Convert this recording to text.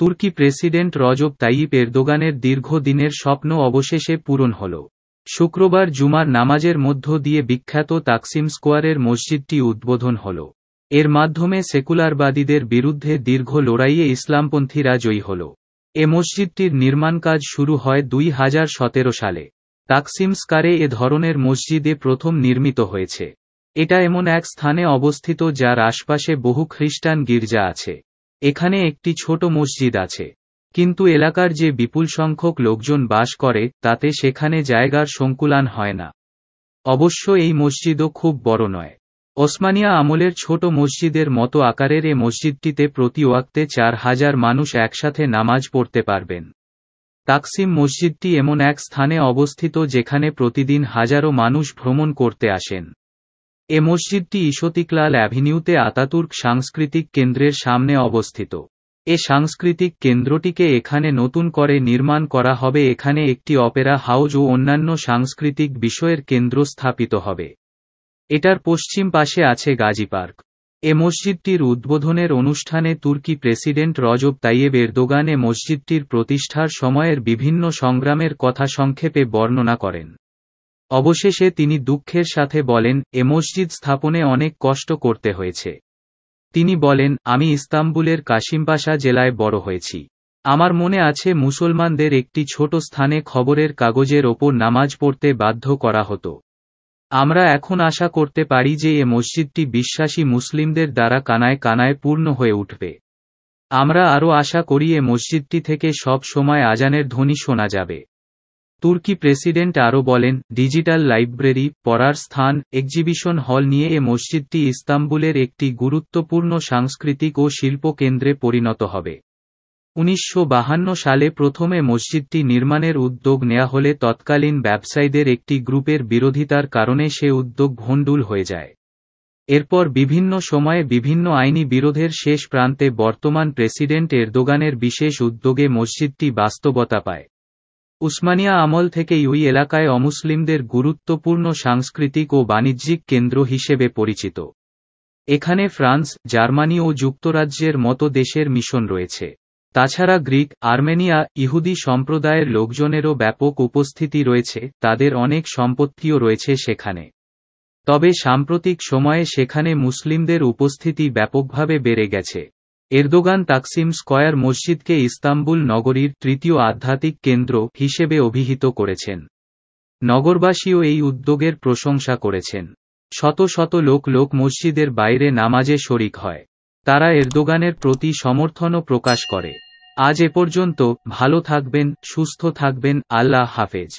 তুর্কি প্রেসিডেন্ট রজব তাইপ এরদোগানের দীর্ঘদিনের স্বপ্ন অবশেষে পূরণ হল শুক্রবার জুমার নামাজের মধ্য দিয়ে বিখ্যাত তাকসিম স্কোয়ারের মসজিদটি উদ্বোধন হল এর মাধ্যমে সেকুলারবাদীদের বিরুদ্ধে দীর্ঘ লড়াইয়ে ইসলামপন্থীরা জয়ী হল এ মসজিদটির নির্মাণ কাজ শুরু হয় দুই সালে তাকসিম স্কারে এ ধরনের মসজিদে প্রথম নির্মিত হয়েছে এটা এমন এক স্থানে অবস্থিত যার আশপাশে বহু খ্রিস্টান গির্জা আছে এখানে একটি ছোট মসজিদ আছে কিন্তু এলাকার যে বিপুল সংখ্যক লোকজন বাস করে তাতে সেখানে জায়গার সংকুলান হয় না অবশ্য এই মসজিদও খুব বড় নয় ওসমানিয়া আমলের ছোট মসজিদের মতো আকারের এ মসজিদটিতে প্রতি ওয়াক্তে চার হাজার মানুষ একসাথে নামাজ পড়তে পারবেন তাকসিম মসজিদটি এমন এক স্থানে অবস্থিত যেখানে প্রতিদিন হাজারো মানুষ ভ্রমণ করতে আসেন এ মসজিদটি ইসতিকলাল অ্যাভিনিউতে আতাতুর্ক সাংস্কৃতিক কেন্দ্রের সামনে অবস্থিত এ সাংস্কৃতিক কেন্দ্রটিকে এখানে নতুন করে নির্মাণ করা হবে এখানে একটি অপেরা হাউজ ও অন্যান্য সাংস্কৃতিক বিষয়ের কেন্দ্র স্থাপিত হবে এটার পশ্চিম পাশে আছে গাজী পার্ক এ মসজিদটির উদ্বোধনের অনুষ্ঠানে তুর্কি প্রেসিডেন্ট রজব তাইয়েব এরদোগান এ মসজিদটির প্রতিষ্ঠার সময়ের বিভিন্ন সংগ্রামের কথা সংক্ষেপে বর্ণনা করেন অবশেষে তিনি দুঃখের সাথে বলেন এ মসজিদ স্থাপনে অনেক কষ্ট করতে হয়েছে তিনি বলেন আমি ইস্তাম্বুলের কাশিমপাশা জেলায় বড় হয়েছি আমার মনে আছে মুসলমানদের একটি ছোট স্থানে খবরের কাগজের ওপর নামাজ পড়তে বাধ্য করা হতো আমরা এখন আশা করতে পারি যে এ মসজিদটি বিশ্বাসী মুসলিমদের দ্বারা কানায় কানায় পূর্ণ হয়ে উঠবে আমরা আরও আশা করি এ মসজিদটি থেকে সব সময় আজানের ধ্বনি শোনা যাবে তুর্কি প্রেসিডেন্ট আরও বলেন ডিজিটাল লাইব্রেরি পড়ার স্থান এক্সিবিশন হল নিয়ে এ মসজিদটি ইস্তাম্বুলের একটি গুরুত্বপূর্ণ সাংস্কৃতিক ও শিল্প কেন্দ্রে পরিণত হবে উনিশশো সালে প্রথমে মসজিদটি নির্মাণের উদ্যোগ নেওয়া হলে তৎকালীন ব্যবসায়ীদের একটি গ্রুপের বিরোধিতার কারণে সে উদ্যোগ ভণ্ডুল হয়ে যায় এরপর বিভিন্ন সময়ে বিভিন্ন আইনি বিরোধের শেষ প্রান্তে বর্তমান প্রেসিডেন্ট এরদোগানের বিশেষ উদ্যোগে মসজিদটি বাস্তবতা পায় উসমানিয়া আমল থেকেই ওই এলাকায় অমুসলিমদের গুরুত্বপূর্ণ সাংস্কৃতিক ও বাণিজ্যিক কেন্দ্র হিসেবে পরিচিত এখানে ফ্রান্স জার্মানি ও যুক্তরাজ্যের মতো দেশের মিশন রয়েছে তাছাড়া গ্রিক আর্মেনিয়া ইহুদি সম্প্রদায়ের লোকজনেরও ব্যাপক উপস্থিতি রয়েছে তাদের অনেক সম্পত্তিও রয়েছে সেখানে তবে সাম্প্রতিক সময়ে সেখানে মুসলিমদের উপস্থিতি ব্যাপকভাবে বেড়ে গেছে এরদোগান তাকসিম স্কয়ার মসজিদকে ইস্তাম্বুল নগরীর তৃতীয় আধ্যাত্মিক কেন্দ্র হিসেবে অভিহিত করেছেন নগরবাসীও এই উদ্যোগের প্রশংসা করেছেন শত শত লোক লোক মসজিদের বাইরে নামাজে শরিক হয় তারা এরদোগানের প্রতি সমর্থনও প্রকাশ করে আজ এ পর্যন্ত ভালো থাকবেন সুস্থ থাকবেন আল্লাহ হাফেজ